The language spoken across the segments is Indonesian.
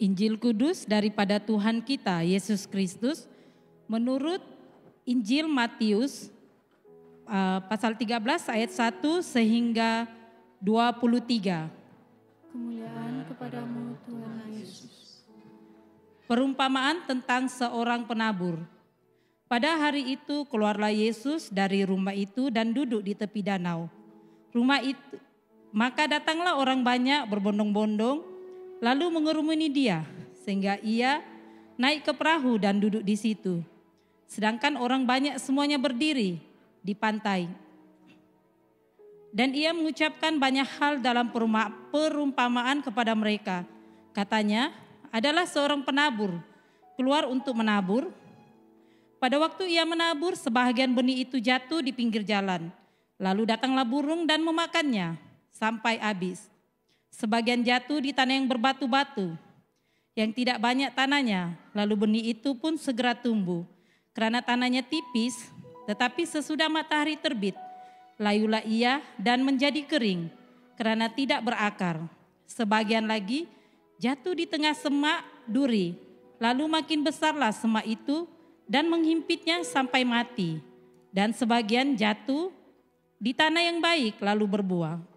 Injil Kudus daripada Tuhan kita Yesus Kristus menurut Injil Matius eh, pasal 13 ayat 1 sehingga 23. Kemuliaan kepadamu Tuhan Yesus. Perumpamaan tentang seorang penabur. Pada hari itu keluarlah Yesus dari rumah itu dan duduk di tepi danau. Rumah itu maka datanglah orang banyak berbondong-bondong lalu mengerumuni dia sehingga ia naik ke perahu dan duduk di situ. Sedangkan orang banyak semuanya berdiri di pantai. Dan ia mengucapkan banyak hal dalam perumpamaan kepada mereka. Katanya, adalah seorang penabur, keluar untuk menabur. Pada waktu ia menabur, sebahagian benih itu jatuh di pinggir jalan. Lalu datanglah burung dan memakannya sampai habis. Sebagian jatuh di tanah yang berbatu-batu, yang tidak banyak tanahnya, lalu benih itu pun segera tumbuh. Karena tanahnya tipis, tetapi sesudah matahari terbit, layulah ia dan menjadi kering, karena tidak berakar. Sebagian lagi jatuh di tengah semak duri, lalu makin besarlah semak itu dan menghimpitnya sampai mati. Dan sebagian jatuh di tanah yang baik lalu berbuah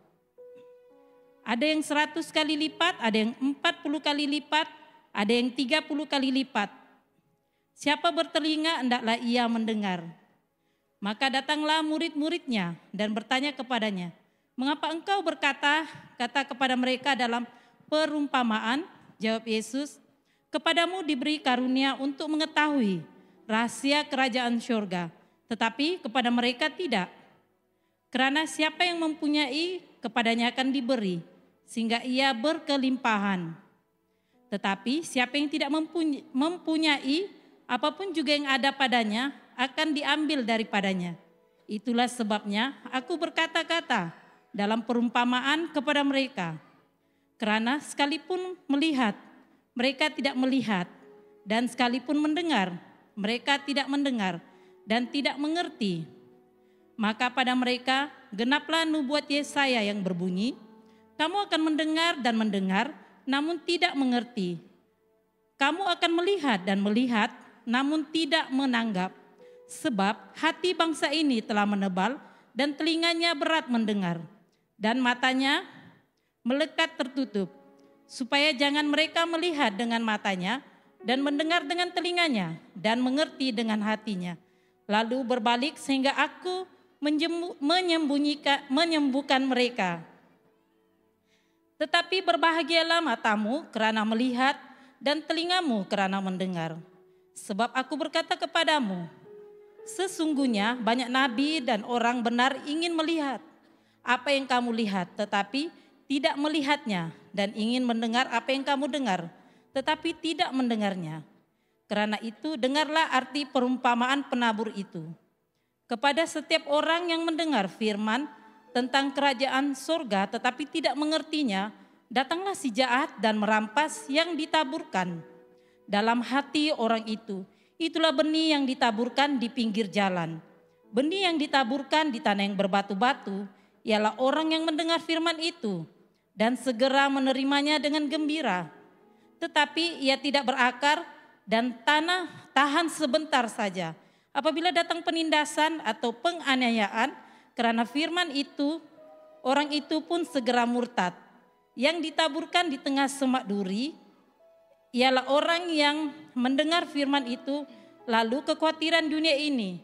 ada yang 100 kali lipat, ada yang 40 kali lipat, ada yang 30 kali lipat. Siapa bertelinga, hendaklah ia mendengar. Maka datanglah murid-muridnya dan bertanya kepadanya, Mengapa engkau berkata, kata kepada mereka dalam perumpamaan? Jawab Yesus, Kepadamu diberi karunia untuk mengetahui rahasia kerajaan syurga, tetapi kepada mereka tidak. Karena siapa yang mempunyai, kepadanya akan diberi.' sehingga ia berkelimpahan. Tetapi siapa yang tidak mempunyai, apapun juga yang ada padanya akan diambil daripadanya. Itulah sebabnya aku berkata-kata dalam perumpamaan kepada mereka. Karena sekalipun melihat, mereka tidak melihat. Dan sekalipun mendengar, mereka tidak mendengar dan tidak mengerti. Maka pada mereka genaplah nubuat Yesaya yang berbunyi, kamu akan mendengar dan mendengar, namun tidak mengerti. Kamu akan melihat dan melihat, namun tidak menanggap. Sebab hati bangsa ini telah menebal dan telinganya berat mendengar. Dan matanya melekat tertutup, supaya jangan mereka melihat dengan matanya dan mendengar dengan telinganya dan mengerti dengan hatinya. Lalu berbalik sehingga aku menyembuhkan mereka tetapi berbahagialah matamu kerana melihat dan telingamu kerana mendengar. Sebab aku berkata kepadamu, sesungguhnya banyak nabi dan orang benar ingin melihat apa yang kamu lihat, tetapi tidak melihatnya dan ingin mendengar apa yang kamu dengar, tetapi tidak mendengarnya. Karena itu dengarlah arti perumpamaan penabur itu. Kepada setiap orang yang mendengar firman, tentang kerajaan surga tetapi tidak mengertinya, datanglah si jahat dan merampas yang ditaburkan dalam hati orang itu. Itulah benih yang ditaburkan di pinggir jalan. Benih yang ditaburkan di tanah yang berbatu-batu ialah orang yang mendengar firman itu dan segera menerimanya dengan gembira. Tetapi ia tidak berakar dan tanah tahan sebentar saja. Apabila datang penindasan atau penganiayaan, karena firman itu, orang itu pun segera murtad. Yang ditaburkan di tengah semak duri, ialah orang yang mendengar firman itu, lalu kekhawatiran dunia ini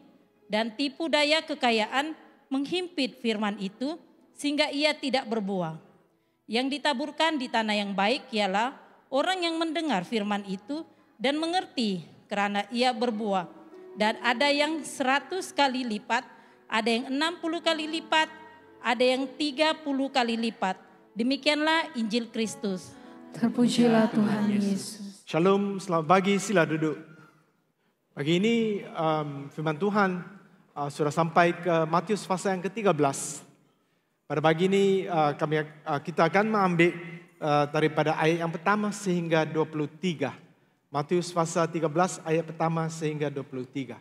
dan tipu daya kekayaan menghimpit firman itu sehingga ia tidak berbuah. Yang ditaburkan di tanah yang baik ialah orang yang mendengar firman itu dan mengerti karena ia berbuah. Dan ada yang seratus kali lipat ada yang 60 kali lipat, ada yang 30 kali lipat. Demikianlah Injil Kristus. Terpujilah ya, Tuhan Yesus. Shalom, selamat pagi, sila duduk. Pagi ini um, firman Tuhan uh, sudah sampai ke Matius pasal yang ke-13. Pada pagi ini uh, kami uh, kita akan mengambil uh, daripada ayat yang pertama sehingga 23. Matius pasal 13 ayat pertama sehingga 23.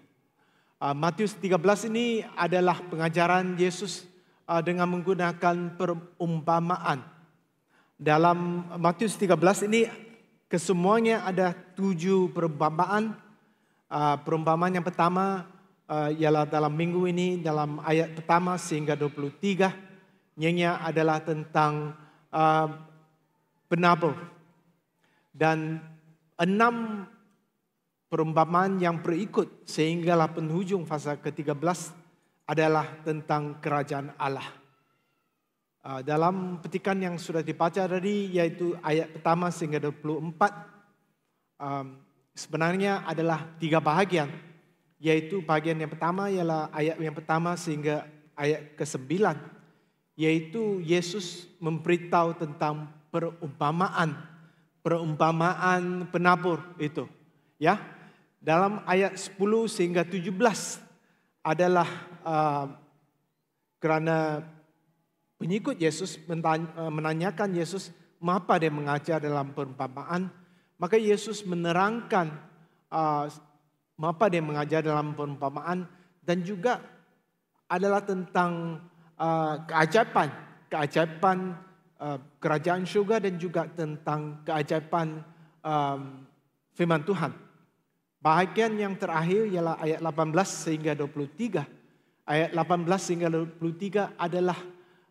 Ah, Matius 13 ini adalah pengajaran Yesus ah, dengan menggunakan perumpamaan. Dalam Matius 13 ini kesemuanya ada tujuh perumpamaan. Ah, perumpamaan yang pertama ialah dalam minggu ini dalam ayat pertama sehingga 23 Nyanya adalah tentang penabur dan enam perumpamaan yang berikut sehinggalah penghujung fasa ke-13 adalah tentang kerajaan Allah. Ah, dalam petikan yang sudah dibaca tadi yaitu ayat pertama sehingga 24 ah, sebenarnya adalah tiga bahagian yaitu bagian yang pertama ialah ayat yang pertama sehingga ayat ke-9 yaitu Yesus memberitahu tentang perumpamaan perumpamaan penabur itu ya dalam ayat 10 sehingga 17 adalah uh, kerana pengikut Yesus uh, menanyakan Yesus mengapa dia mengajar dalam perumpamaan. Maka Yesus menerangkan uh, mengapa dia mengajar dalam perumpamaan dan juga adalah tentang uh, keajaiban, keajaiban uh, kerajaan syurga dan juga tentang keajaiban um, firman Tuhan. Bahagian yang terakhir ialah ayat 18 sehingga 23. Ayat 18 sehingga 23 adalah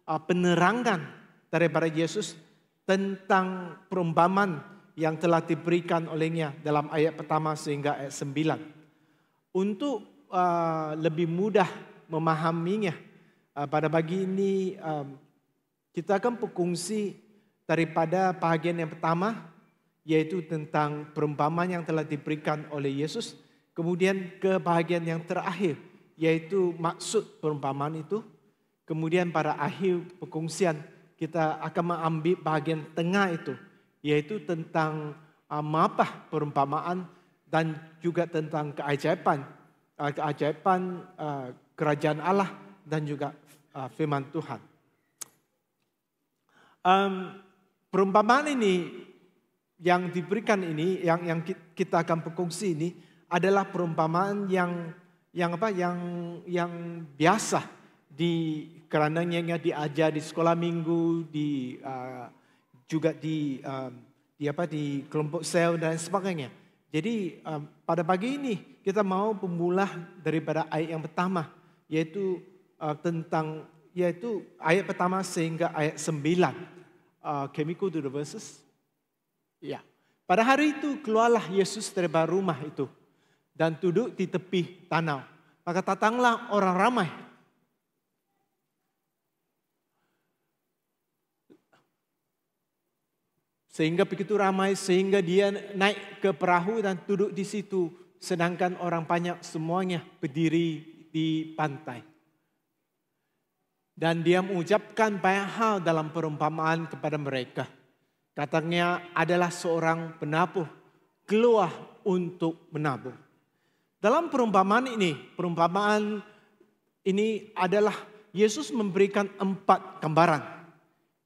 uh, penerangan daripada Yesus tentang perumpamaan yang telah diberikan olehnya dalam ayat pertama sehingga ayat 9. Untuk uh, lebih mudah memahaminya uh, pada pagi ini um, kita akan berkongsi daripada bahagian yang pertama yaitu tentang perumpamaan yang telah diberikan oleh Yesus. Kemudian ke yang terakhir, yaitu maksud perumpamaan itu. Kemudian pada akhir pengungsian kita akan mengambil bagian tengah itu, yaitu tentang ah, mapah perumpamaan dan juga tentang keajaiban, ah, keajaiban ah, kerajaan Allah dan juga firman Tuhan. Um, perumpamaan ini yang diberikan ini, yang yang kita akan berkongsi ini adalah perumpamaan yang yang apa? Yang yang biasa di kerandangnya diajar di sekolah minggu, di uh, juga di, uh, di apa di kelompok sel dan sebagainya. Jadi uh, pada pagi ini kita mau pemula daripada ayat yang pertama yaitu uh, tentang yaitu ayat pertama sehingga ayat 9. Uh, can we go to the verses? Ya. Pada hari itu keluarlah Yesus dari rumah itu dan duduk di tepi tanah. Maka datanglah orang ramai. Sehingga begitu ramai sehingga dia naik ke perahu dan duduk di situ sedangkan orang banyak semuanya berdiri di pantai. Dan dia mengucapkan banyak hal dalam perumpamaan kepada mereka. Katanya adalah seorang penabuh, keluar untuk menabuh. Dalam perumpamaan ini, perumpamaan ini adalah Yesus memberikan empat gambaran.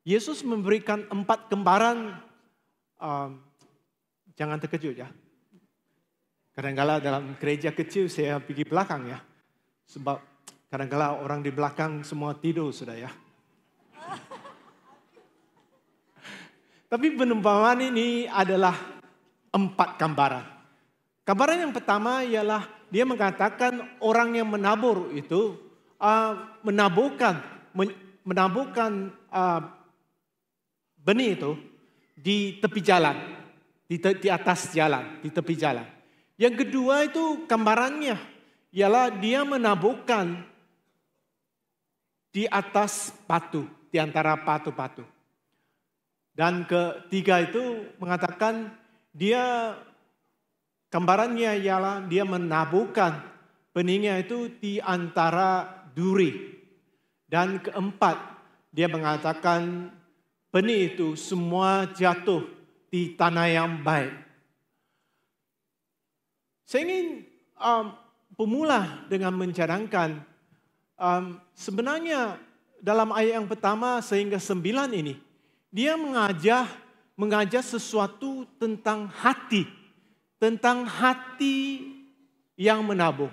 Yesus memberikan empat gambaran, um, jangan terkejut ya. Kadangkala dalam gereja kecil saya pergi belakang ya. Sebab kadangkala orang di belakang semua tidur sudah ya. Tapi penumpamaan ini adalah empat gambaran. Gambaran yang pertama ialah dia mengatakan orang yang menabur itu uh, menaburkan menaburkan uh, benih itu di tepi jalan, di, te, di atas jalan, di tepi jalan. Yang kedua itu gambarannya ialah dia menaburkan di atas batu, di antara batu-batu. Dan ketiga itu mengatakan dia gambarannya ialah dia menabuhkan benihnya itu di antara duri. Dan keempat dia mengatakan benih itu semua jatuh di tanah yang baik. Saya ingin um, pemula dengan mencadangkan um, sebenarnya dalam ayat yang pertama sehingga sembilan ini dia mengajar mengajar sesuatu tentang hati, tentang hati yang menabuh.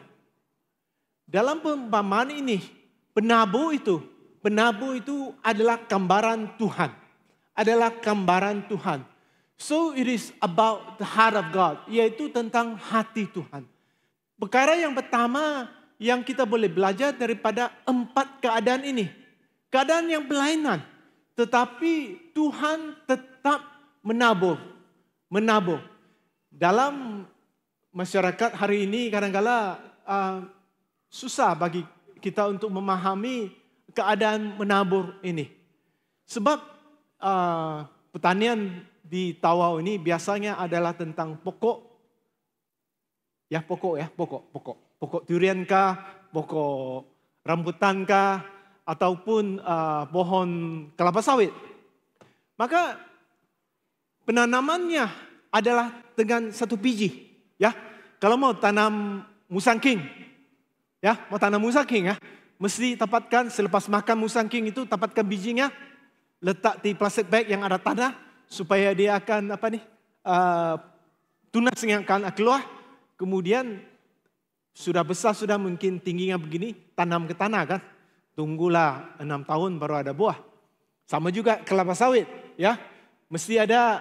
Dalam perumpamaan ini, penabuh itu, penabuh itu adalah gambaran Tuhan, adalah gambaran Tuhan. So it is about the heart of God, yaitu tentang hati Tuhan. Perkara yang pertama yang kita boleh belajar daripada empat keadaan ini. Keadaan yang berlainan. Tetapi Tuhan tetap menabuh, menabuh. Dalam masyarakat hari ini kadangkala uh, susah bagi kita untuk memahami keadaan menabur ini. Sebab uh, pertanian di Tawau ini biasanya adalah tentang pokok. Ya pokok ya, pokok, pokok. Pokok durian kah, pokok rambutan kah, ataupun uh, pohon kelapa sawit. Maka penanamannya adalah dengan satu biji, ya. Kalau mau tanam musang king, ya, mau tanam musang king ya, mesti tempatkan selepas makan musang king itu tempatkan bijinya, letak di plastik bag yang ada tanah supaya dia akan apa nih uh, tunas yang akan keluar. Kemudian sudah besar sudah mungkin tingginya begini, tanam ke tanah kan. Tunggulah enam tahun baru ada buah. Sama juga kelapa sawit, ya. Mesti ada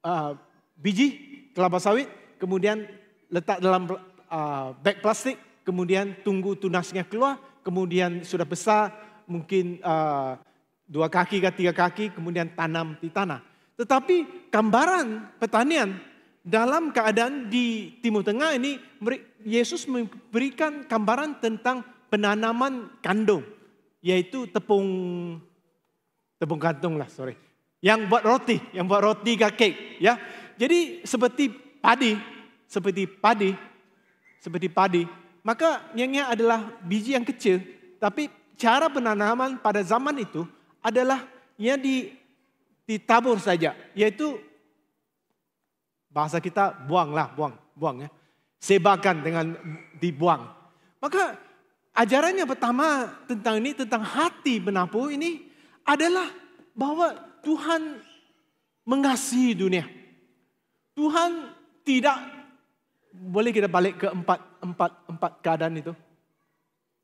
uh, biji kelapa sawit, kemudian letak dalam uh, bag plastik, kemudian tunggu tunasnya keluar, kemudian sudah besar, mungkin uh, dua kaki ke tiga kaki, kemudian tanam di tanah. Tetapi gambaran pertanian dalam keadaan di Timur Tengah ini, Yesus memberikan gambaran tentang penanaman kandung, yaitu tepung tepung kantung lah, sorry. Yang buat roti, yang buat roti kakek, cake, ya. Jadi seperti padi, seperti padi, seperti padi, maka nyangnya adalah biji yang kecil, tapi cara penanaman pada zaman itu adalah di ditabur saja, yaitu bahasa kita buanglah, buang, buang ya. Sebakan dengan dibuang. Maka Ajarannya pertama tentang ini, tentang hati benapu ini adalah bahwa Tuhan mengasihi dunia. Tuhan tidak, boleh kita balik ke empat, empat, empat keadaan itu.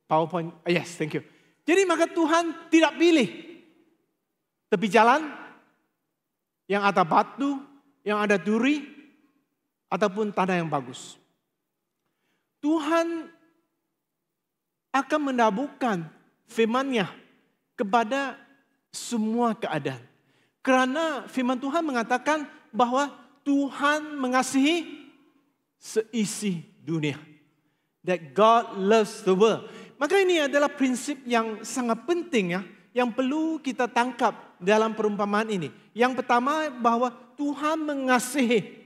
PowerPoint, ah, yes thank you. Jadi maka Tuhan tidak pilih tepi jalan yang ada batu, yang ada duri, ataupun tanah yang bagus. Tuhan akan menabuhkan firman-Nya kepada semua keadaan. Kerana firman Tuhan mengatakan bahwa Tuhan mengasihi seisi dunia. That God loves the world. Maka ini adalah prinsip yang sangat penting ya, yang perlu kita tangkap dalam perumpamaan ini. Yang pertama bahwa Tuhan mengasihi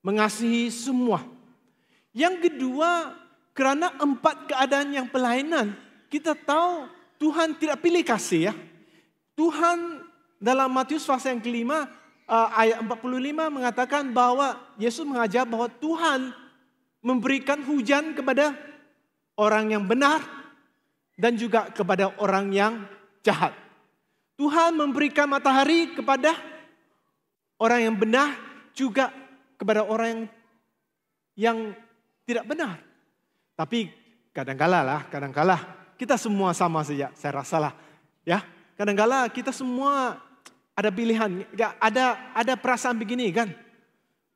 mengasihi semua. Yang kedua, Kerana empat keadaan yang pelayanan kita tahu Tuhan tidak pilih kasih ya. Tuhan dalam Matius pasal yang kelima uh, ayat 45 mengatakan bahwa Yesus mengajar bahwa Tuhan memberikan hujan kepada orang yang benar dan juga kepada orang yang jahat. Tuhan memberikan matahari kepada orang yang benar juga kepada orang yang tidak benar. Tapi kadangkala lah, kadangkala kita semua sama saja, ya, saya rasa lah. Ya, kadangkala kita semua ada pilihan, gak ada ada perasaan begini kan.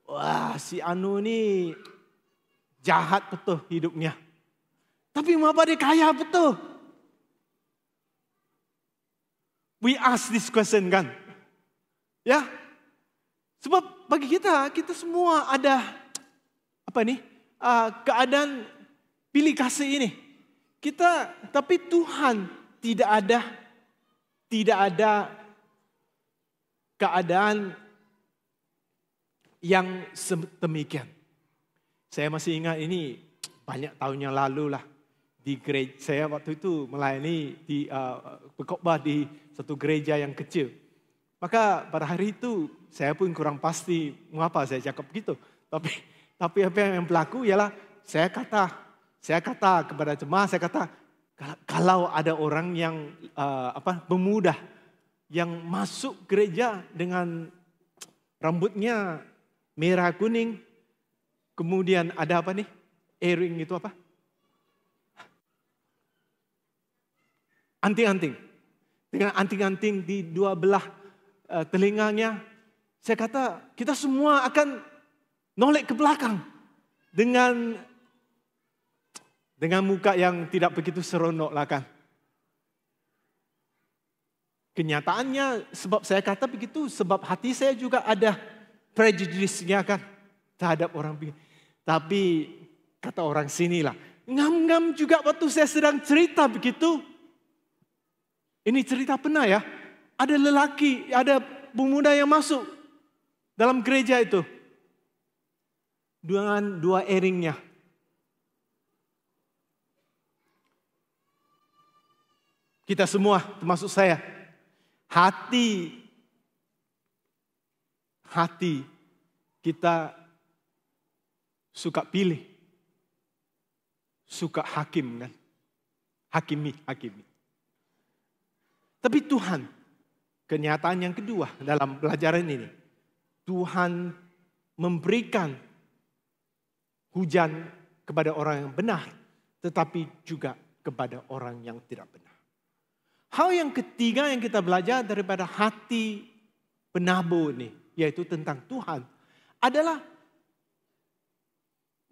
Wah, si Anu ini jahat betul hidupnya. Tapi mengapa dia kaya betul? We ask this question kan. Ya. Sebab bagi kita, kita semua ada apa nih? Ah, uh, keadaan Pilih kasih ini. Kita tapi Tuhan tidak ada tidak ada keadaan yang demikian. Saya masih ingat ini banyak tahun yang lalu lah di gereja saya waktu itu melayani di uh, berkhotbah di satu gereja yang kecil. Maka pada hari itu saya pun kurang pasti mengapa saya cakap begitu. Tapi tapi apa yang berlaku ialah saya kata saya kata kepada jemaah, saya kata kalau ada orang yang uh, apa pemuda yang masuk gereja dengan rambutnya merah kuning, kemudian ada apa nih? Earring itu apa? Anting-anting. Dengan anting-anting di dua belah uh, telinganya. Saya kata kita semua akan nolek ke belakang dengan dengan muka yang tidak begitu seronok lah kan. Kenyataannya sebab saya kata begitu, sebab hati saya juga ada prejudisnya kan terhadap orang begini. Tapi kata orang sini lah, ngam-ngam juga waktu saya sedang cerita begitu. Ini cerita pernah ya, ada lelaki, ada pemuda yang masuk dalam gereja itu. Dengan dua eringnya, Kita semua, termasuk saya. Hati. Hati kita suka pilih. Suka hakim kan. Hakimi, hakimi. Tapi Tuhan, kenyataan yang kedua dalam pelajaran ini. Tuhan memberikan hujan kepada orang yang benar, tetapi juga kepada orang yang tidak benar. Hal yang ketiga yang kita belajar daripada hati penabur ini, yaitu tentang Tuhan, adalah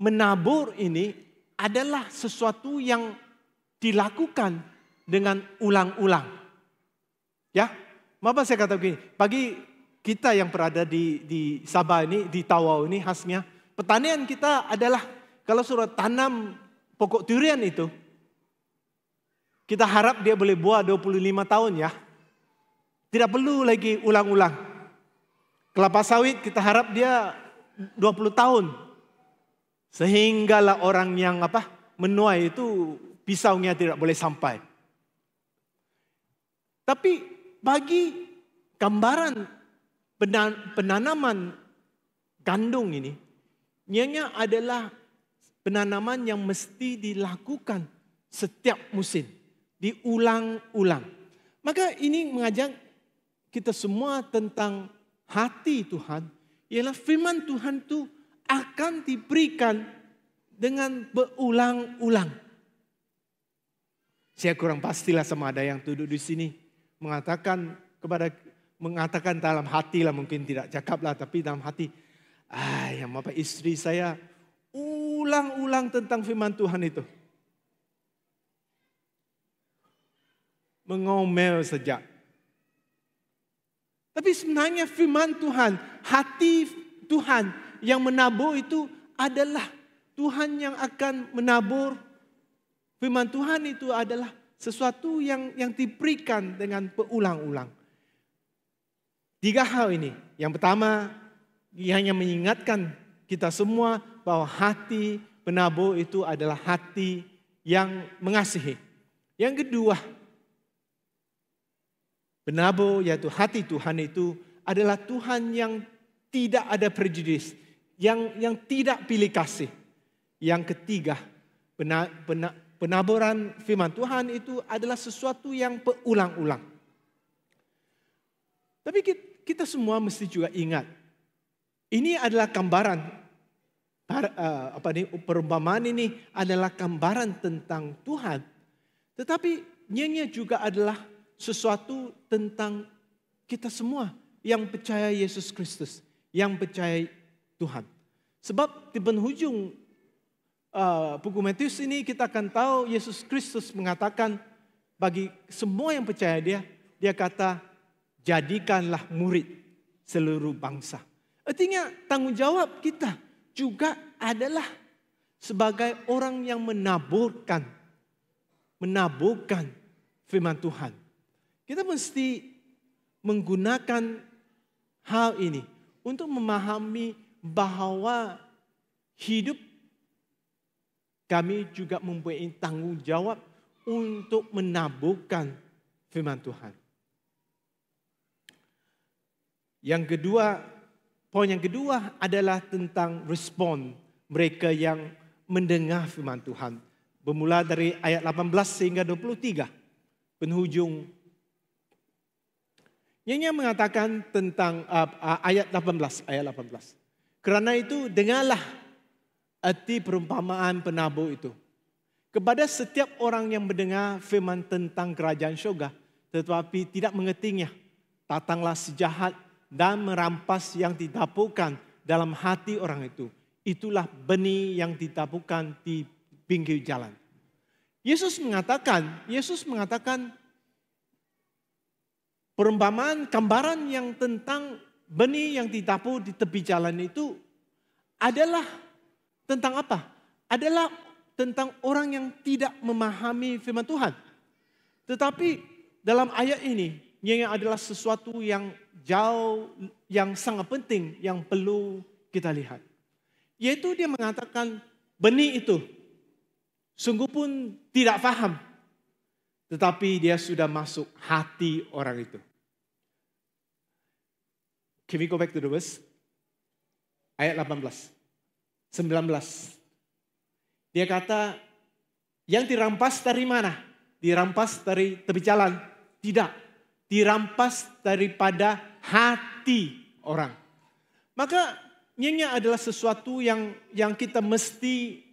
menabur ini adalah sesuatu yang dilakukan dengan ulang-ulang. Ya, maaf saya kata begini, pagi kita yang berada di, di Sabah ini, di Tawau ini khasnya, pertanian kita adalah kalau surat tanam pokok durian itu, kita harap dia boleh buat 25 tahun ya. Tidak perlu lagi ulang-ulang. Kelapa sawit kita harap dia 20 tahun. Sehinggalah orang yang apa menuai itu pisaunya tidak boleh sampai. Tapi bagi gambaran penanaman gandum ini, nyanya adalah penanaman yang mesti dilakukan setiap musim diulang-ulang. Maka ini mengajak kita semua tentang hati Tuhan, ialah firman Tuhan itu akan diberikan dengan berulang-ulang. Saya kurang pastilah sama ada yang duduk di sini mengatakan kepada mengatakan dalam hati lah mungkin tidak cakap lah tapi dalam hati ah yang apa istri saya ulang-ulang tentang firman Tuhan itu. mengomel saja, Tapi sebenarnya firman Tuhan, hati Tuhan yang menabur itu adalah Tuhan yang akan menabur. Firman Tuhan itu adalah sesuatu yang yang diberikan dengan berulang-ulang. Tiga hal ini. Yang pertama, yang hanya mengingatkan kita semua bahwa hati penabur itu adalah hati yang mengasihi. Yang kedua, Benabo yaitu hati Tuhan itu adalah Tuhan yang tidak ada prejudis, yang yang tidak pilih kasih. Yang ketiga, pena, pena, penaburan firman Tuhan itu adalah sesuatu yang berulang-ulang. Tapi kita semua mesti juga ingat, ini adalah gambaran eh, apa ini perumpamaan ini adalah gambaran tentang Tuhan. Tetapi nyanyi juga adalah sesuatu tentang kita semua yang percaya Yesus Kristus, yang percaya Tuhan. Sebab di penghujung uh, buku Matius ini kita akan tahu Yesus Kristus mengatakan bagi semua yang percaya dia, dia kata jadikanlah murid seluruh bangsa. Artinya tanggung jawab kita juga adalah sebagai orang yang menaburkan menaburkan firman Tuhan kita mesti menggunakan hal ini untuk memahami bahwa hidup kami juga mempunyai tanggung jawab untuk menabuhkan firman Tuhan. Yang kedua, poin yang kedua adalah tentang respon mereka yang mendengar firman Tuhan. Bermula dari ayat 18 sehingga 23. Penghujung Nyonya mengatakan tentang uh, uh ayat 18, ayat 18. Karena itu dengarlah arti perumpamaan penabur itu. Kepada setiap orang yang mendengar firman tentang kerajaan syurga, tetapi tidak mengetinya, tatanglah si dan merampas yang ditapukan dalam hati orang itu. Itulah benih yang ditapukan di pinggir jalan. Yesus mengatakan, Yesus mengatakan perumpamaan gambaran yang tentang benih yang ditapu di tepi jalan itu adalah tentang apa? Adalah tentang orang yang tidak memahami firman Tuhan. Tetapi dalam ayat ini yang adalah sesuatu yang jauh yang sangat penting yang perlu kita lihat. Yaitu dia mengatakan benih itu sungguh pun tidak faham tetapi dia sudah masuk hati orang itu. Can we go back to the verse? Ayat 18. 19. Dia kata, yang dirampas dari mana? Dirampas dari tepi jalan? Tidak. Dirampas daripada hati orang. Maka nyenyak adalah sesuatu yang yang kita mesti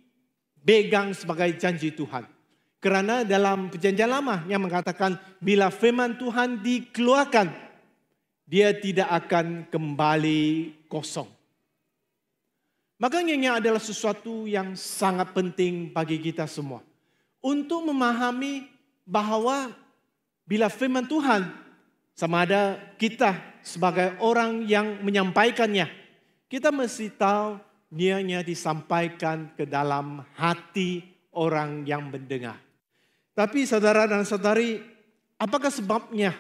pegang sebagai janji Tuhan. Karena dalam perjanjian lama yang mengatakan bila firman Tuhan dikeluarkan, dia tidak akan kembali kosong. Maka ini adalah sesuatu yang sangat penting bagi kita semua. Untuk memahami bahwa bila firman Tuhan sama ada kita sebagai orang yang menyampaikannya, kita mesti tahu nianya disampaikan ke dalam hati orang yang mendengar. Tapi saudara dan saudari, apakah sebabnya?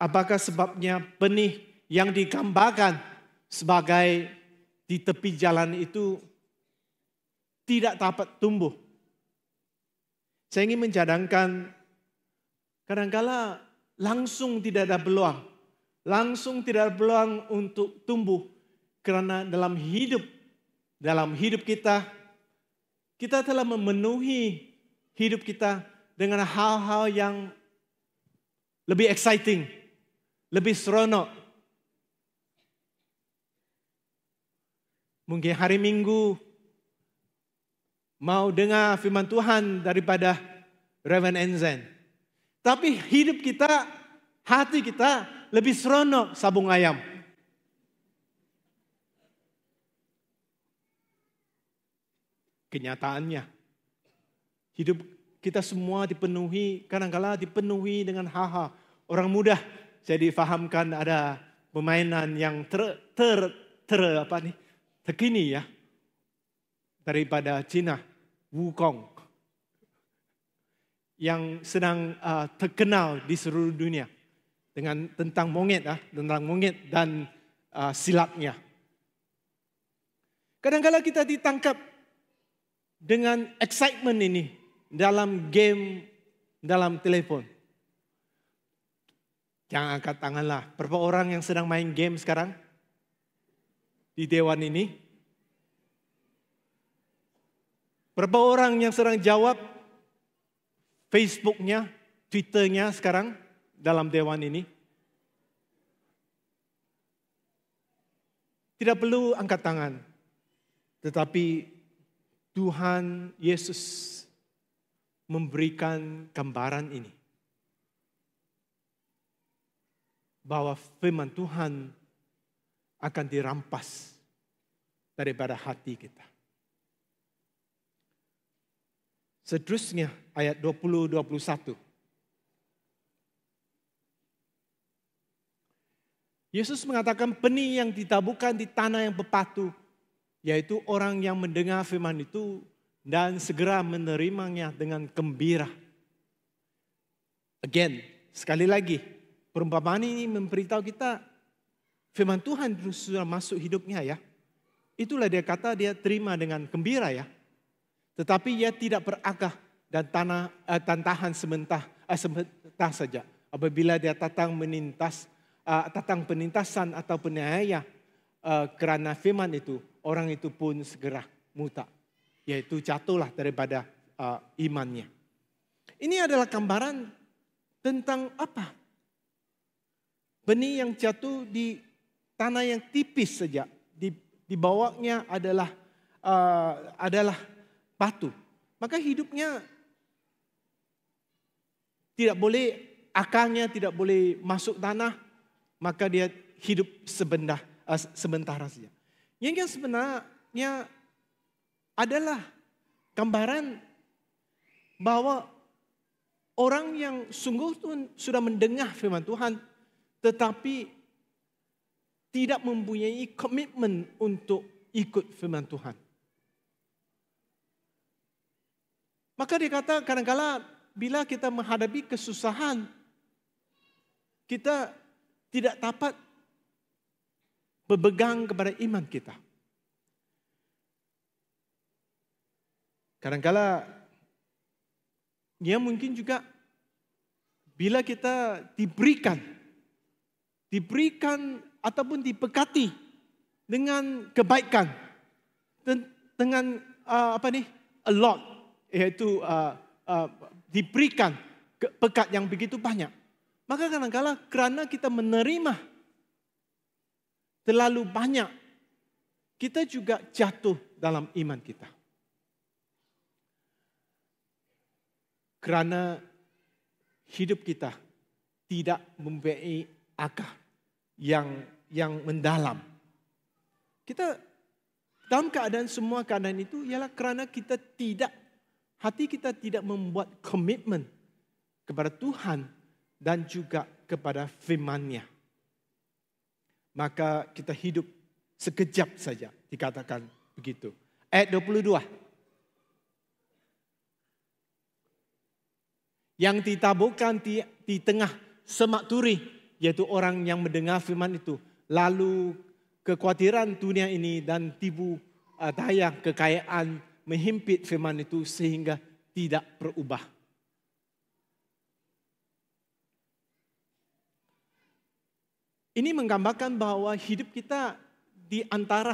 Apakah sebabnya benih yang digambarkan sebagai di tepi jalan itu tidak dapat tumbuh? Saya ingin mencadangkan kadangkala langsung tidak ada peluang. Langsung tidak ada peluang untuk tumbuh. Karena dalam hidup, dalam hidup kita, kita telah memenuhi hidup kita dengan hal-hal yang lebih exciting, lebih seronok. Mungkin hari Minggu mau dengar firman Tuhan daripada Reverend Enzen. Tapi hidup kita, hati kita lebih seronok sabung ayam. Kenyataannya, Hidup kita semua dipenuhi, kadangkala dipenuhi dengan haha. Orang mudah jadi fahamkan ada pemainan yang ter, ter, ter apa nih, terkini ya. Daripada Cina, Wukong. Yang sedang uh, terkenal di seluruh dunia. Dengan tentang monyet, ah, tentang monyet dan uh, silatnya. Kadangkala kita ditangkap dengan excitement ini dalam game dalam telepon. Jangan angkat tangan lah. Berapa orang yang sedang main game sekarang? Di dewan ini? Berapa orang yang sedang jawab Facebooknya, Twitternya sekarang dalam dewan ini? Tidak perlu angkat tangan. Tetapi Tuhan Yesus memberikan gambaran ini. Bahwa firman Tuhan akan dirampas daripada hati kita. Seterusnya ayat 20-21. Yesus mengatakan benih yang ditabukan di tanah yang berpatu. Yaitu orang yang mendengar firman itu dan segera menerimanya dengan gembira. Again, sekali lagi, perumpamaan ini memberitahu kita firman Tuhan sudah masuk hidupnya ya. Itulah dia kata dia terima dengan gembira ya. Tetapi ia tidak berakah dan tanah eh, tantahan sementah eh, sementah saja. Apabila dia datang menintas eh, datang penintasan atau penaniaya eh, kerana firman itu, orang itu pun segera muta yaitu jatuhlah daripada uh, imannya. Ini adalah gambaran tentang apa? Benih yang jatuh di tanah yang tipis saja, di, di bawahnya adalah uh, adalah batu. Maka hidupnya tidak boleh akarnya tidak boleh masuk tanah, maka dia hidup sebentar uh, sementara saja. Yang kan sebenarnya adalah gambaran bahwa orang yang sungguh pun sudah mendengar firman Tuhan tetapi tidak mempunyai komitmen untuk ikut firman Tuhan. Maka dia kata kala bila kita menghadapi kesusahan kita tidak dapat berpegang kepada iman kita. Kadangkala ya mungkin juga bila kita diberikan, diberikan ataupun diberkati dengan kebaikan, dengan uh, apa nih a lot, yaitu uh, uh, diberikan pekat yang begitu banyak. Maka kadangkala kerana kita menerima terlalu banyak, kita juga jatuh dalam iman kita. Kerana hidup kita tidak mempunyai akar yang yang mendalam. Kita dalam keadaan semua keadaan itu ialah kerana kita tidak hati kita tidak membuat komitmen kepada Tuhan dan juga kepada firman-Nya. Maka kita hidup sekejap saja dikatakan begitu. Ayat 22. yang ditabuhkan di, di tengah semak turi, yaitu orang yang mendengar firman itu. Lalu kekhawatiran dunia ini dan tibu eh, daya kekayaan menghimpit firman itu sehingga tidak berubah. Ini menggambarkan bahwa hidup kita di antara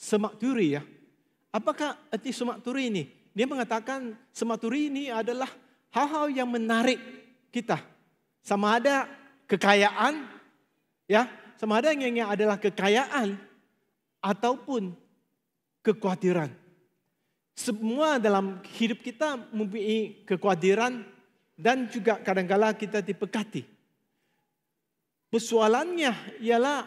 semak turi ya. Apakah arti semak turi ini? Dia mengatakan semak turi ini adalah hal-hal yang menarik kita. Sama ada kekayaan, ya, sama ada yang, yang adalah kekayaan ataupun kekhawatiran. Semua dalam hidup kita mempunyai kekhawatiran dan juga kadangkala kita dipekati. Persoalannya ialah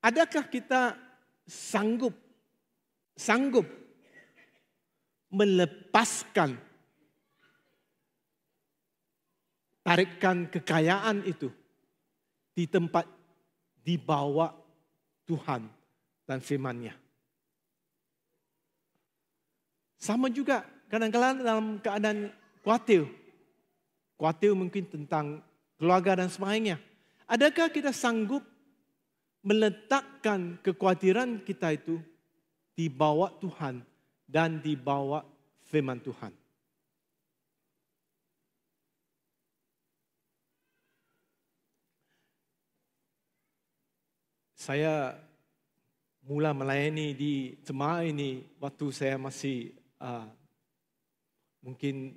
adakah kita sanggup sanggup melepaskan tarikan kekayaan itu di tempat dibawa Tuhan dan firman-Nya. Sama juga kadang-kadang dalam keadaan kuatil, kuatil mungkin tentang keluarga dan sebagainya. Adakah kita sanggup meletakkan kekhawatiran kita itu di bawah Tuhan dan dibawa firman Tuhan. Saya mula melayani di jemaah ini waktu saya masih uh, mungkin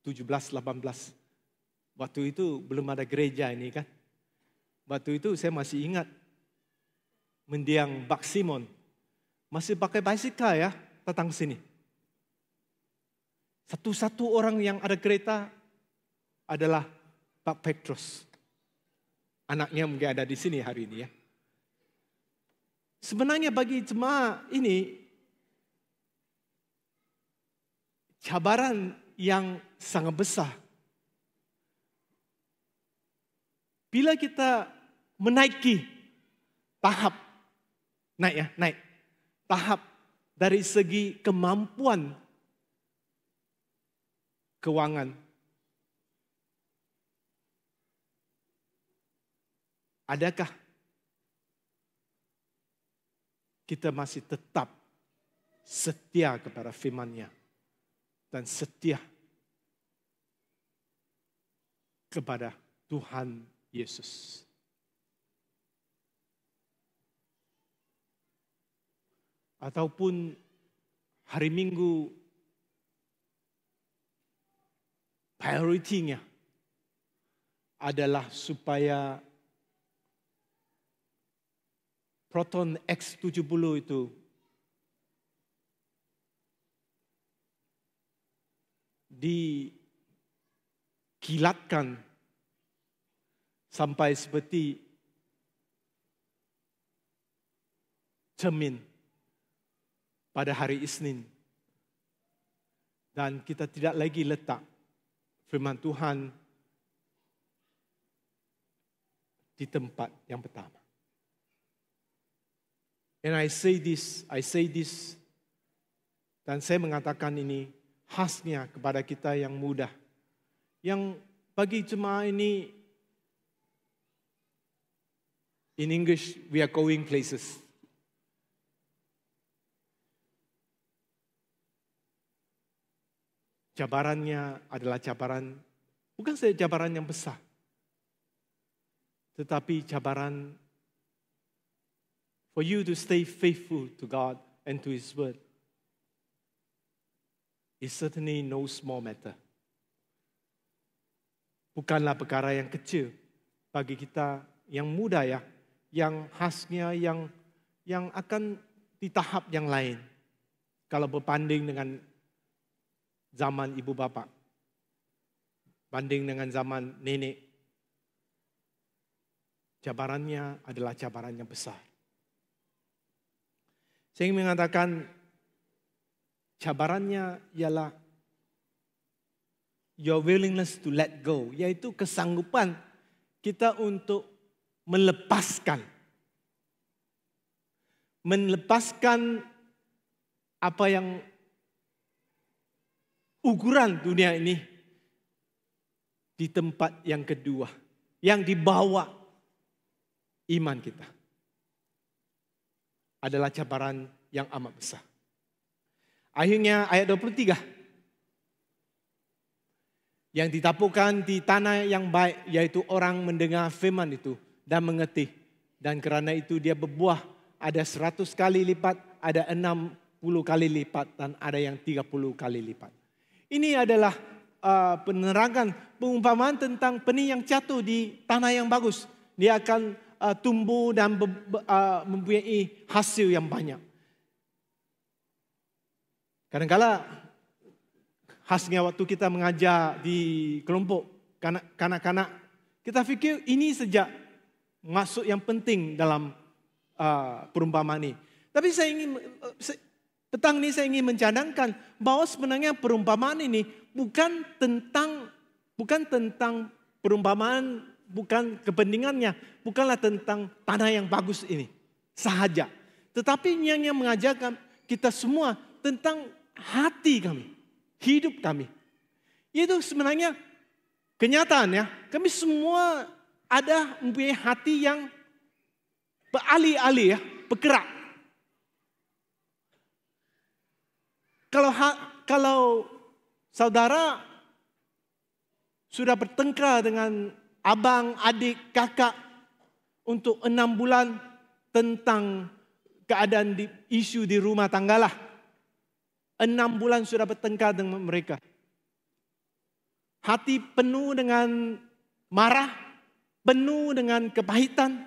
17 18. Waktu itu belum ada gereja ini kan. Waktu itu saya masih ingat mendiang Bak Simon. Masih pakai bicycle ya datang ke sini. Satu-satu orang yang ada kereta adalah Pak Petrus. Anaknya mungkin ada di sini hari ini ya. Sebenarnya bagi jemaah ini cabaran yang sangat besar. Bila kita menaiki tahap naik ya, naik tahap dari segi kemampuan keuangan. Adakah kita masih tetap setia kepada firman-Nya dan setia kepada Tuhan Yesus? ataupun hari Minggu prioritinya adalah supaya proton X70 itu dikilatkan sampai seperti cermin pada hari Isnin. Dan kita tidak lagi letak firman Tuhan di tempat yang pertama. And I say this, I say this, dan saya mengatakan ini khasnya kepada kita yang muda. Yang bagi jemaah ini, in English, we are going places. Cabarannya adalah cabaran bukan saja cabaran yang besar, tetapi cabaran for you to stay faithful to God and to His Word is certainly no small matter. Bukanlah perkara yang kecil bagi kita yang muda ya, yang khasnya yang yang akan di tahap yang lain. Kalau berbanding dengan zaman ibu bapak. Banding dengan zaman nenek. cabarannya adalah cabaran yang besar. Saya ingin mengatakan cabarannya ialah your willingness to let go, yaitu kesanggupan kita untuk melepaskan. Melepaskan apa yang ukuran dunia ini di tempat yang kedua, yang dibawa iman kita adalah cabaran yang amat besar. Akhirnya ayat 23. Yang ditapukan di tanah yang baik yaitu orang mendengar firman itu dan mengerti. Dan kerana itu dia berbuah ada 100 kali lipat, ada 60 kali lipat dan ada yang 30 kali lipat. Ini adalah uh, penerangan pengumpamaan tentang benih yang jatuh di tanah yang bagus. Dia akan uh, tumbuh dan be, uh, mempunyai hasil yang banyak. Kadangkala khasnya waktu kita mengajar di kelompok kanak-kanak, kita fikir ini sejak masuk yang penting dalam uh, perumpamaan ini. Tapi saya ingin uh, Petang ini saya ingin mencadangkan bahwa sebenarnya perumpamaan ini bukan tentang bukan tentang perumpamaan bukan kepentingannya, bukanlah tentang tanah yang bagus ini sahaja. Tetapi yang mengajarkan kita semua tentang hati kami, hidup kami. Itu sebenarnya kenyataan ya. Kami semua ada mempunyai hati yang beralih-alih ya, bergerak. Kalau kalau saudara sudah bertengkar dengan abang, adik, kakak untuk enam bulan tentang keadaan di, isu di rumah tanggalah. Enam bulan sudah bertengkar dengan mereka. Hati penuh dengan marah, penuh dengan kepahitan.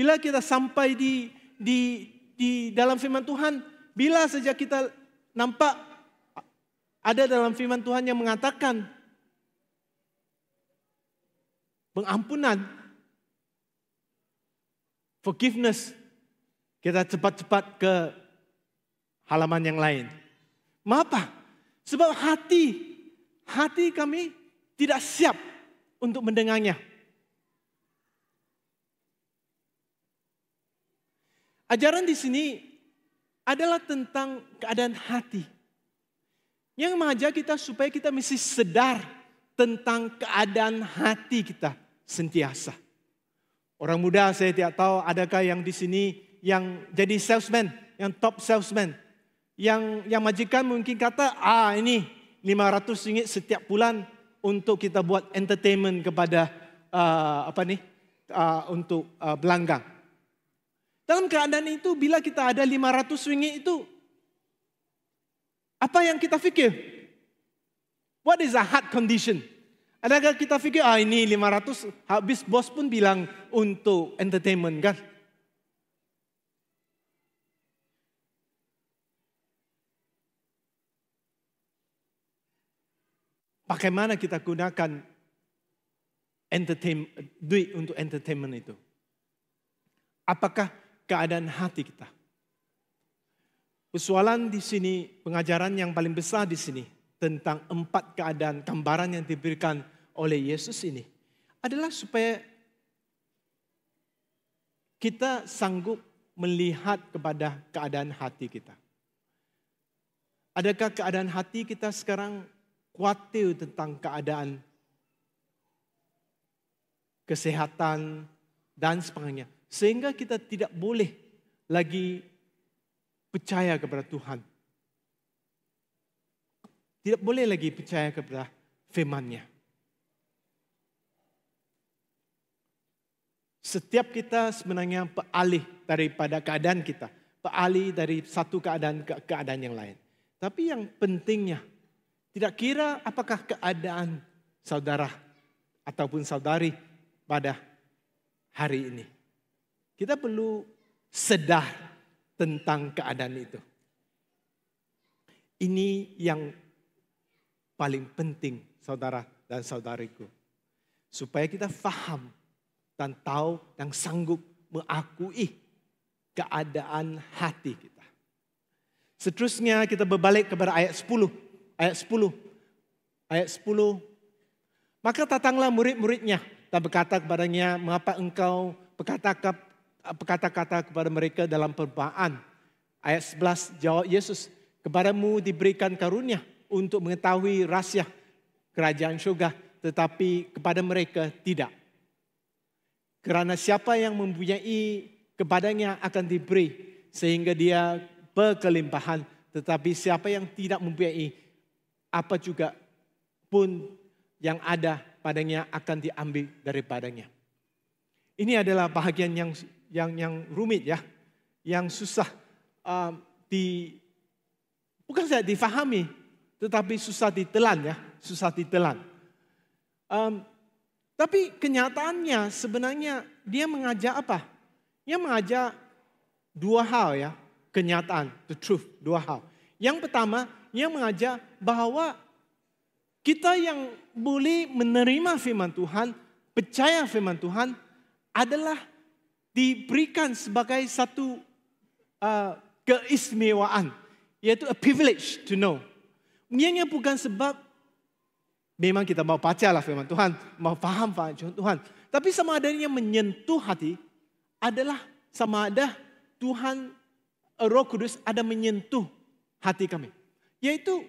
Bila kita sampai di di di dalam firman Tuhan, bila saja kita Nampak ada dalam firman Tuhan yang mengatakan pengampunan forgiveness kita cepat-cepat ke halaman yang lain. Mengapa? Sebab hati hati kami tidak siap untuk mendengarnya. Ajaran di sini adalah tentang keadaan hati. Yang mengajak kita supaya kita mesti sedar tentang keadaan hati kita sentiasa. Orang muda saya tidak tahu adakah yang di sini yang jadi salesman, yang top salesman. Yang yang majikan mungkin kata, ah ini 500 ringgit setiap bulan untuk kita buat entertainment kepada uh, apa nih ah, uh, untuk uh, belanggang. Dalam keadaan itu bila kita ada 500 sungai itu, apa yang kita pikir? What is a hard condition? Adakah kita pikir ah ini 500 habis bos pun bilang untuk entertainment kan? Bagaimana kita gunakan entertain, duit untuk entertainment itu? Apakah keadaan hati kita. Persoalan di sini, pengajaran yang paling besar di sini tentang empat keadaan gambaran yang diberikan oleh Yesus ini adalah supaya kita sanggup melihat kepada keadaan hati kita. Adakah keadaan hati kita sekarang khawatir tentang keadaan kesehatan dan sebagainya? Sehingga kita tidak boleh lagi percaya kepada Tuhan. Tidak boleh lagi percaya kepada firman-Nya. Setiap kita sebenarnya beralih daripada keadaan kita. Beralih dari satu keadaan ke keadaan yang lain. Tapi yang pentingnya, tidak kira apakah keadaan saudara ataupun saudari pada hari ini. Kita perlu sedar tentang keadaan itu. Ini yang paling penting saudara dan saudariku. Supaya kita faham dan tahu dan sanggup mengakui keadaan hati kita. Seterusnya kita berbalik kepada ayat 10. Ayat 10. Ayat 10. Maka datanglah murid-muridnya dan berkata kepadanya, mengapa engkau berkata kata-kata kepada mereka dalam perbaan. Ayat 11 jawab Yesus, kepadamu diberikan karunia untuk mengetahui rahsia kerajaan syurga, tetapi kepada mereka tidak. Kerana siapa yang mempunyai kepadanya akan diberi sehingga dia berkelimpahan, tetapi siapa yang tidak mempunyai apa juga pun yang ada padanya akan diambil daripadanya. Ini adalah bahagian yang yang yang rumit ya, yang susah um, di bukan saya difahami, tetapi susah ditelan ya, susah ditelan. Um, tapi kenyataannya sebenarnya dia mengajak apa? Dia mengajak dua hal ya, kenyataan, the truth, dua hal. Yang pertama, dia mengajak bahwa kita yang boleh menerima firman Tuhan, percaya firman Tuhan adalah diberikan sebagai satu uh, keistimewaan, yaitu a privilege to know. Mengingat bukan sebab memang kita mau baca lah firman Tuhan, mau paham firman Tuhan. Tapi sama adanya menyentuh hati adalah sama ada Tuhan uh, Roh Kudus ada menyentuh hati kami. Yaitu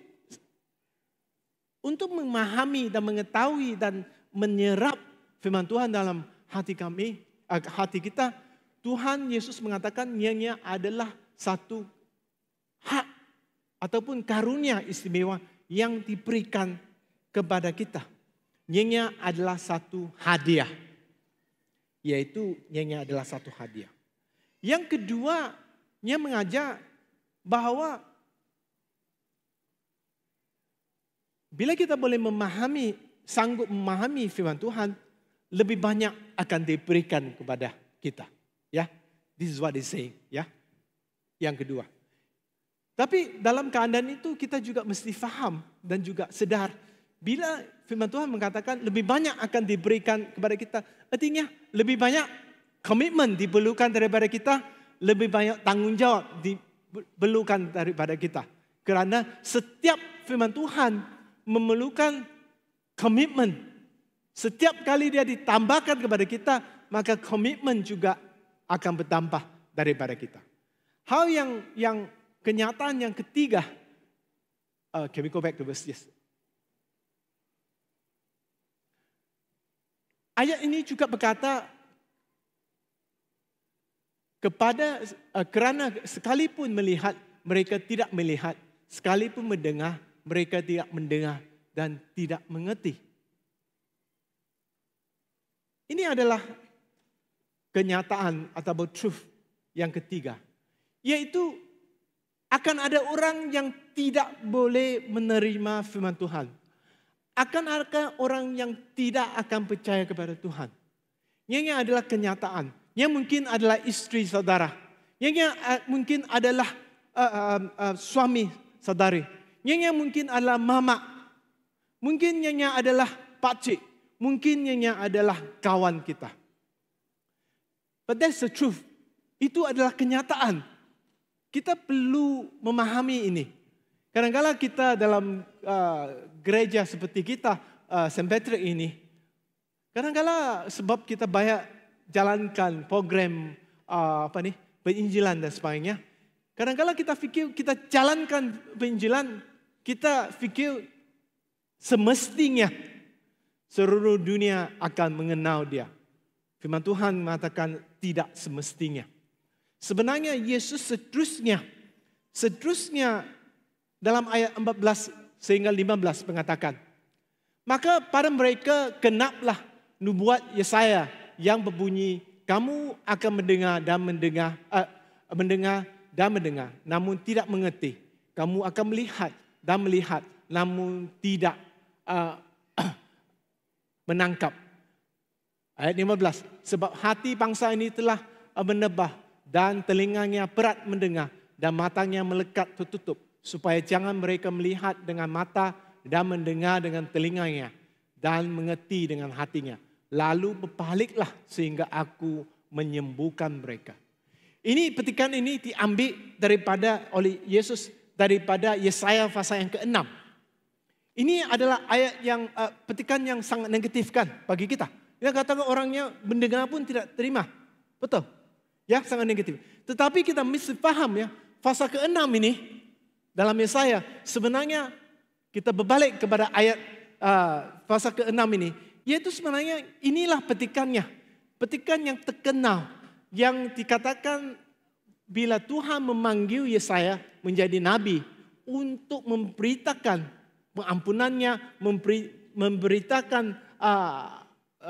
untuk memahami dan mengetahui dan menyerap firman Tuhan dalam hati kami hati kita, Tuhan Yesus mengatakan nyanyi adalah satu hak ataupun karunia istimewa yang diberikan kepada kita. Nyanyi adalah satu hadiah. Yaitu nyanyi adalah satu hadiah. Yang kedua, dia mengajak bahwa bila kita boleh memahami, sanggup memahami firman Tuhan, lebih banyak akan diberikan kepada kita. Ya, this is what he's saying. Ya, yang kedua. Tapi dalam keadaan itu kita juga mesti faham dan juga sedar bila firman Tuhan mengatakan lebih banyak akan diberikan kepada kita, artinya lebih banyak komitmen diperlukan daripada kita, lebih banyak tanggungjawab diperlukan daripada kita. Kerana setiap firman Tuhan memerlukan komitmen setiap kali dia ditambahkan kepada kita, maka komitmen juga akan bertambah daripada kita. Hal yang yang kenyataan yang ketiga, uh, can we go back to verse yes? Ayat ini juga berkata kepada uh, kerana sekalipun melihat mereka tidak melihat, sekalipun mendengar mereka tidak mendengar dan tidak mengerti. Ini adalah kenyataan atau truth yang ketiga. Yaitu akan ada orang yang tidak boleh menerima firman Tuhan. Akan ada orang yang tidak akan percaya kepada Tuhan. Yang adalah kenyataan. Yang mungkin adalah istri saudara. Yang eh, mungkin adalah uh, uh, uh, suami saudari. Yang mungkin adalah mama. Mungkin yang adalah pakcik mungkin mungkinnya adalah kawan kita. But that's the truth. Itu adalah kenyataan. Kita perlu memahami ini. kadang kadang kita dalam uh, gereja seperti kita, uh, St. Patrick ini, kadang kadang sebab kita banyak jalankan program uh, apa nih penginjilan dan sebagainya, kadang kadang kita fikir kita jalankan penginjilan, kita fikir semestinya seluruh dunia akan mengenal dia. Firman Tuhan mengatakan tidak semestinya. Sebenarnya Yesus seterusnya, seterusnya dalam ayat 14 sehingga 15 mengatakan, Maka pada mereka kenaplah nubuat Yesaya yang berbunyi, kamu akan mendengar dan mendengar, uh, mendengar dan mendengar, namun tidak mengerti. Kamu akan melihat dan melihat, namun tidak uh, menangkap. Ayat 15, sebab hati bangsa ini telah menebah dan telinganya berat mendengar dan matanya melekat tertutup supaya jangan mereka melihat dengan mata dan mendengar dengan telinganya dan mengerti dengan hatinya. Lalu berbaliklah sehingga aku menyembuhkan mereka. Ini petikan ini diambil daripada oleh Yesus daripada Yesaya pasal yang keenam 6 ini adalah ayat yang uh, petikan yang sangat negatif kan bagi kita. Kita ya, katakan orangnya mendengar pun tidak terima. Betul. Ya sangat negatif. Tetapi kita mesti paham ya. Fasa keenam ini dalam Yesaya sebenarnya kita berbalik kepada ayat uh, fasa keenam ini. Yaitu sebenarnya inilah petikannya. Petikan yang terkenal. Yang dikatakan bila Tuhan memanggil Yesaya menjadi nabi untuk memberitakan pengampunannya, memberi, memberitakan uh,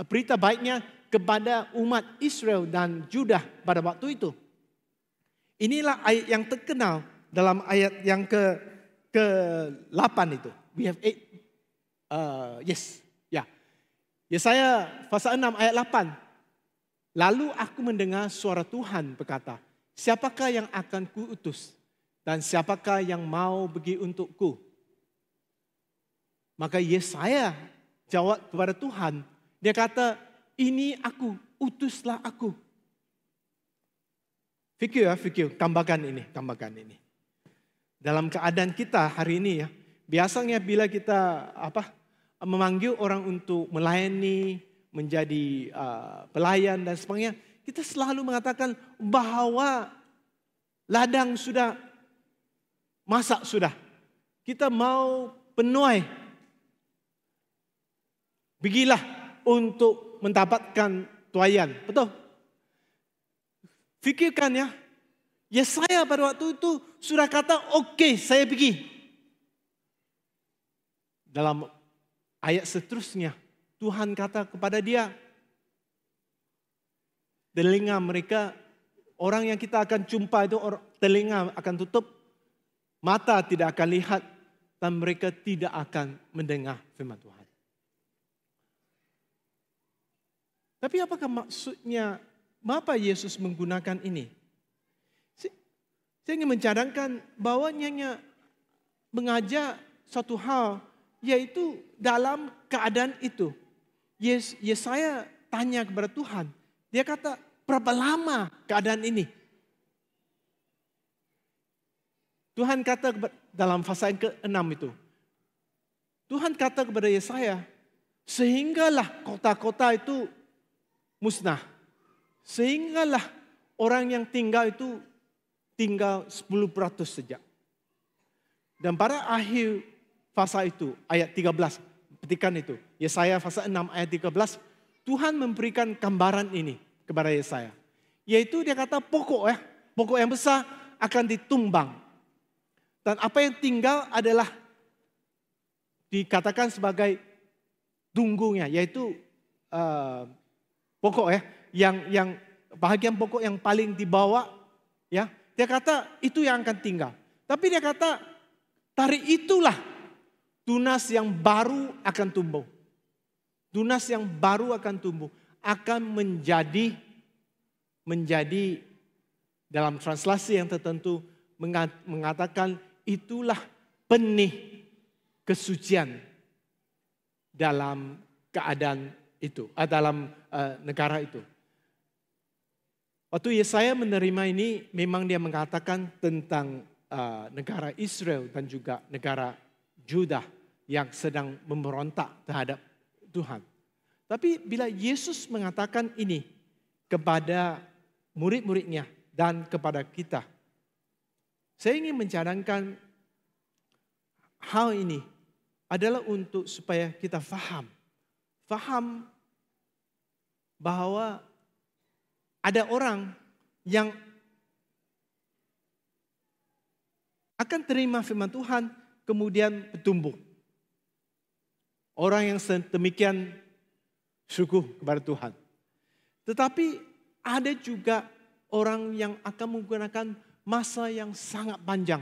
berita baiknya kepada umat Israel dan Judah pada waktu itu. Inilah ayat yang terkenal dalam ayat yang ke ke-8 itu. We have eight. Uh, yes. Ya. Yeah. Yesaya pasal 6 ayat 8. Lalu aku mendengar suara Tuhan berkata, Siapakah yang akan kuutus? Dan siapakah yang mau pergi untukku? Maka Yesaya jawab kepada Tuhan. Dia kata, ini aku, utuslah aku. Fikir ya, fikir. Tambahkan ini, tambahkan ini. Dalam keadaan kita hari ini ya, biasanya bila kita apa memanggil orang untuk melayani, menjadi uh, pelayan dan sebagainya, kita selalu mengatakan bahwa ladang sudah masak sudah. Kita mau penuai Pergilah untuk mendapatkan tuayan. Betul? Fikirkan ya. Ya saya pada waktu itu sudah kata, oke okay, saya pergi. Dalam ayat seterusnya, Tuhan kata kepada dia, telinga mereka, orang yang kita akan jumpa itu telinga akan tutup, mata tidak akan lihat, dan mereka tidak akan mendengar firman Tuhan. Tapi apakah maksudnya mengapa Yesus menggunakan ini? Saya ingin mencadangkan bahwa nyanya mengajak satu hal yaitu dalam keadaan itu. Yes, Yesaya tanya kepada Tuhan. Dia kata, berapa lama keadaan ini? Tuhan kata dalam fasa yang ke-6 itu. Tuhan kata kepada Yesaya, sehinggalah kota-kota itu musnah. Sehinggalah orang yang tinggal itu tinggal 10% saja. Dan pada akhir fasa itu, ayat 13, petikan itu. Yesaya fasa 6 ayat 13, Tuhan memberikan gambaran ini kepada Yesaya. Yaitu dia kata pokok ya, pokok yang besar akan ditumbang. Dan apa yang tinggal adalah dikatakan sebagai dunggungnya, yaitu eh, pokok ya, yang yang bahagian pokok yang paling dibawa ya. Dia kata itu yang akan tinggal. Tapi dia kata tari itulah tunas yang baru akan tumbuh. Tunas yang baru akan tumbuh akan menjadi menjadi dalam translasi yang tertentu mengatakan itulah benih kesucian dalam keadaan itu, ah, dalam eh, negara itu. Waktu Yesaya menerima ini, memang dia mengatakan tentang eh, negara Israel dan juga negara Judah yang sedang memberontak terhadap Tuhan. Tapi bila Yesus mengatakan ini kepada murid-muridnya dan kepada kita, saya ingin mencadangkan hal ini adalah untuk supaya kita faham. Faham bahwa ada orang yang akan terima firman Tuhan kemudian bertumbuh. Orang yang demikian syukur kepada Tuhan. Tetapi ada juga orang yang akan menggunakan masa yang sangat panjang.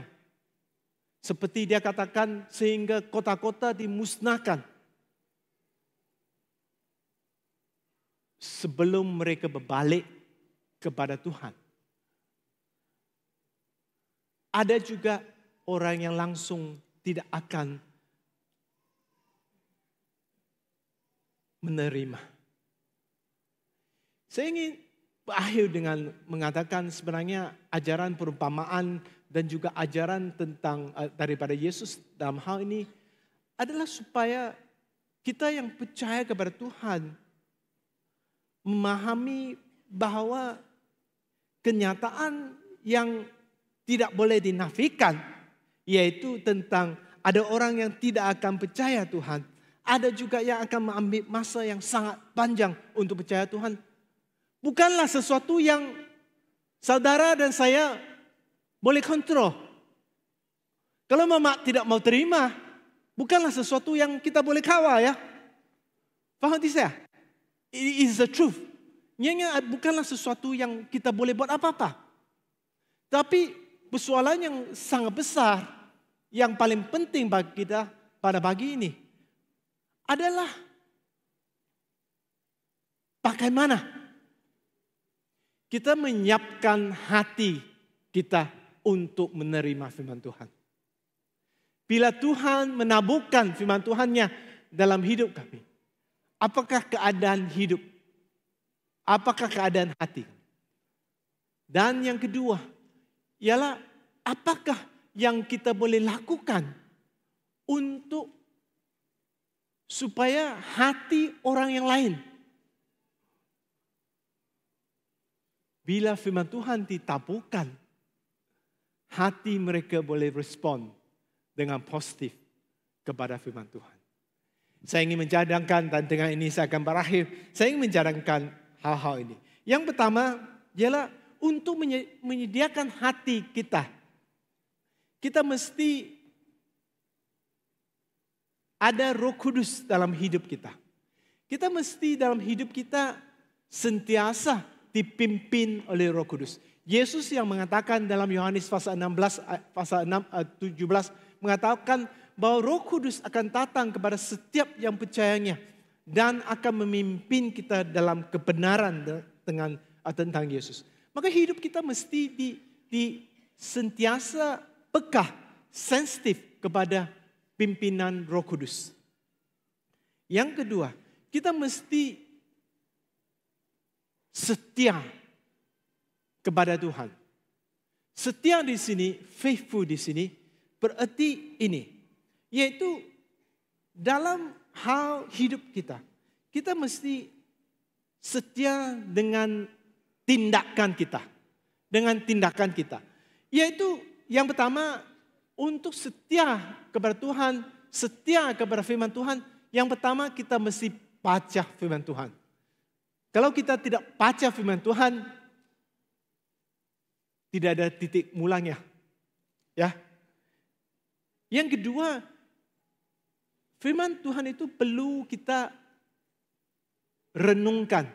Seperti dia katakan sehingga kota-kota dimusnahkan. sebelum mereka berbalik kepada Tuhan. Ada juga orang yang langsung tidak akan menerima. Saya ingin berakhir dengan mengatakan sebenarnya ajaran perumpamaan dan juga ajaran tentang eh, daripada Yesus dalam hal ini adalah supaya kita yang percaya kepada Tuhan memahami bahwa kenyataan yang tidak boleh dinafikan yaitu tentang ada orang yang tidak akan percaya Tuhan, ada juga yang akan mengambil masa yang sangat panjang untuk percaya Tuhan. Bukanlah sesuatu yang saudara dan saya boleh kontrol. Kalau mama tidak mau terima, bukanlah sesuatu yang kita boleh kawal ya. Faham tidak saya? It is the truth. Nyanya ah, bukanlah sesuatu yang kita boleh buat apa-apa. Tapi persoalan yang sangat besar, yang paling penting bagi kita pada pagi ini adalah bagaimana kita menyiapkan hati kita untuk menerima firman Tuhan. Bila Tuhan menabuhkan firman Tuhannya dalam hidup kami, Apakah keadaan hidup? Apakah keadaan hati? Dan yang kedua ialah apakah yang kita boleh lakukan untuk supaya hati orang yang lain bila firman Tuhan ditaburkan hati mereka boleh respon dengan positif kepada firman Tuhan. Saya ingin mencadangkan dan dengan ini saya akan berakhir. Saya ingin mencadangkan hal-hal ini. Yang pertama ialah untuk menyediakan hati kita. Kita mesti ada roh kudus dalam hidup kita. Kita mesti dalam hidup kita sentiasa dipimpin oleh roh kudus. Yesus yang mengatakan dalam Yohanes pasal 16 eh, pasal 6 17 eh, mengatakan bahwa Roh Kudus akan datang kepada setiap yang percayanya dan akan memimpin kita dalam kebenaran dengan ah, tentang Yesus. Maka hidup kita mesti di, di sentiasa peka, sensitif kepada pimpinan Roh Kudus. Yang kedua, kita mesti setia kepada Tuhan. Setia di sini, faithful di sini, berarti ini. Yaitu dalam hal hidup kita. Kita mesti setia dengan tindakan kita. Dengan tindakan kita. Yaitu yang pertama untuk setia kepada Tuhan, setia kepada firman Tuhan. Yang pertama kita mesti baca firman Tuhan. Kalau kita tidak baca firman Tuhan, tidak ada titik mulanya. Ya. Yang kedua, Firman Tuhan itu perlu kita renungkan.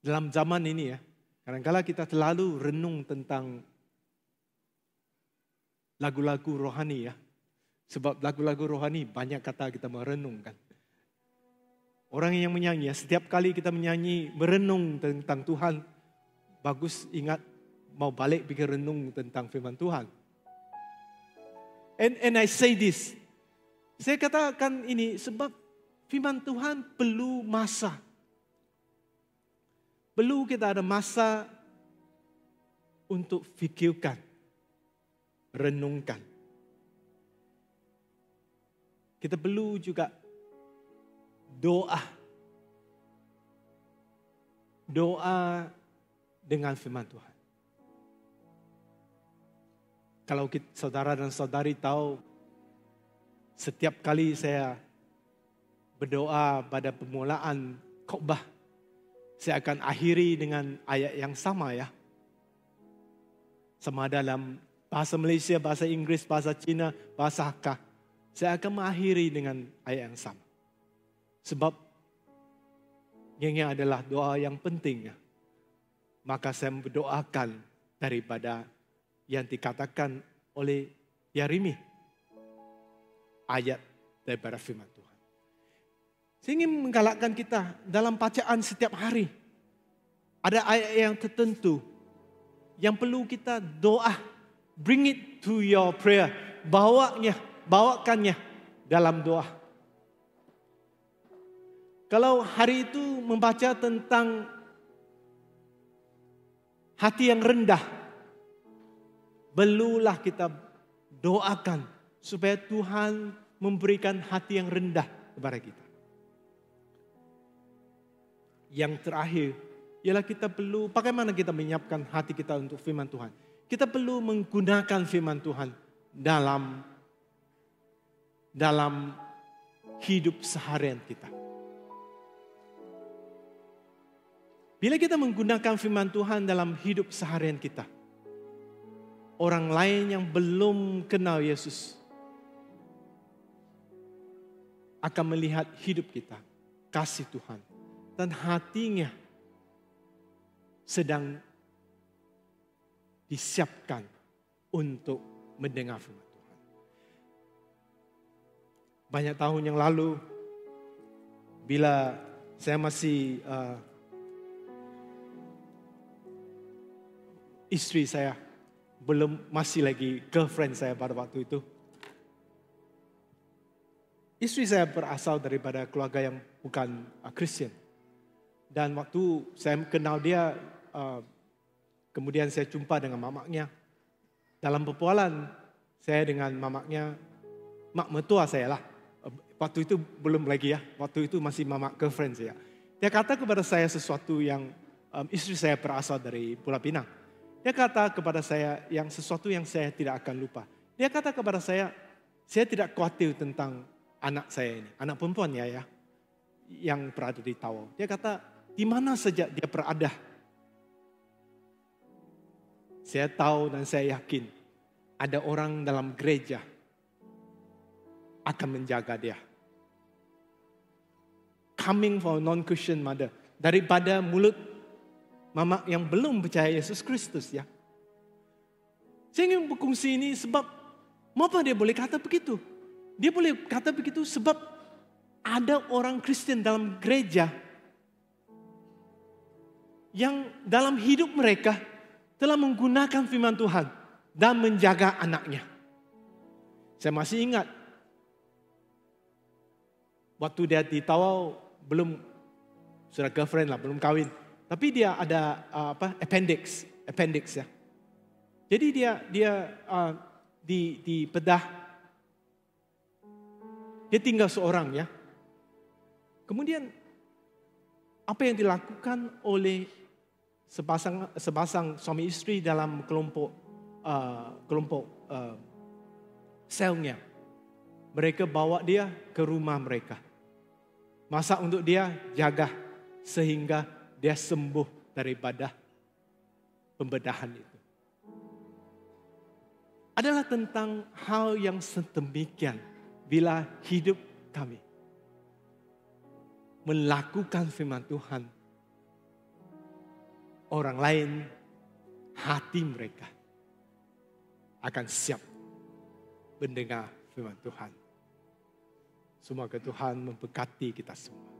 Dalam zaman ini ya, kadangkala kita terlalu renung tentang lagu-lagu rohani ya. Sebab lagu-lagu rohani banyak kata kita merenungkan. Orang yang menyanyi, ya, setiap kali kita menyanyi, merenung tentang Tuhan, bagus ingat mau balik pikir renung tentang firman Tuhan. And, and I say this. Saya katakan ini sebab firman Tuhan perlu masa. Perlu kita ada masa untuk fikirkan, renungkan. Kita perlu juga doa. Doa dengan firman Tuhan. Kalau kita, saudara dan saudari tahu, setiap kali saya berdoa pada pemulaan khotbah, saya akan akhiri dengan ayat yang sama ya. Sama dalam bahasa Malaysia, bahasa Inggris, bahasa Cina, bahasa Hakka. Saya akan mengakhiri dengan ayat yang sama. Sebab yang adalah doa yang penting. Ya. Maka saya berdoakan daripada yang dikatakan oleh Yarimi. Ayat daripada firman Tuhan. Saya ingin menggalakkan kita dalam bacaan setiap hari. Ada ayat yang tertentu yang perlu kita doa. Bring it to your prayer. Bawanya, bawakannya dalam doa. Kalau hari itu membaca tentang hati yang rendah, Belulah kita doakan supaya Tuhan memberikan hati yang rendah kepada kita. Yang terakhir ialah kita perlu bagaimana kita menyiapkan hati kita untuk firman Tuhan. Kita perlu menggunakan firman Tuhan dalam dalam hidup seharian kita. Bila kita menggunakan firman Tuhan dalam hidup seharian kita, orang lain yang belum kenal Yesus akan melihat hidup kita, kasih Tuhan, dan hatinya sedang disiapkan untuk mendengar firman Tuhan. Banyak tahun yang lalu, bila saya masih uh, istri saya belum masih lagi girlfriend saya pada waktu itu. Istri saya berasal daripada keluarga yang bukan uh, Christian. Dan waktu saya kenal dia, uh, kemudian saya jumpa dengan mamaknya. Dalam perpualan saya dengan mamaknya, mak metua saya lah. Waktu itu belum lagi ya, waktu itu masih mamak girlfriend saya. Dia kata kepada saya sesuatu yang um, istri saya berasal dari Pulau Pinang dia kata kepada saya yang sesuatu yang saya tidak akan lupa. Dia kata kepada saya, saya tidak khawatir tentang anak saya ini, anak perempuan ya ya, yang berada di Tawau. Dia kata, di mana saja dia berada, saya tahu dan saya yakin ada orang dalam gereja akan menjaga dia. Coming from non-Christian mother, daripada mulut mama yang belum percaya Yesus Kristus ya. Saya ingin berkongsi ini sebab apa dia boleh kata begitu? Dia boleh kata begitu sebab ada orang Kristen dalam gereja yang dalam hidup mereka telah menggunakan firman Tuhan dan menjaga anaknya. Saya masih ingat waktu dia ditawau belum sudah girlfriend lah, belum kawin. Tapi dia ada uh, apa appendix, appendix ya. Jadi dia dia uh, di di bedah dia tinggal seorang ya. Kemudian apa yang dilakukan oleh sepasang sepasang suami istri dalam kelompok uh, kelompok uh, selnya. Mereka bawa dia ke rumah mereka. Masak untuk dia, jaga sehingga dia sembuh daripada pembedahan itu. Adalah tentang hal yang sedemikian bila hidup kami melakukan firman Tuhan orang lain hati mereka akan siap mendengar firman Tuhan. Semoga Tuhan memberkati kita semua.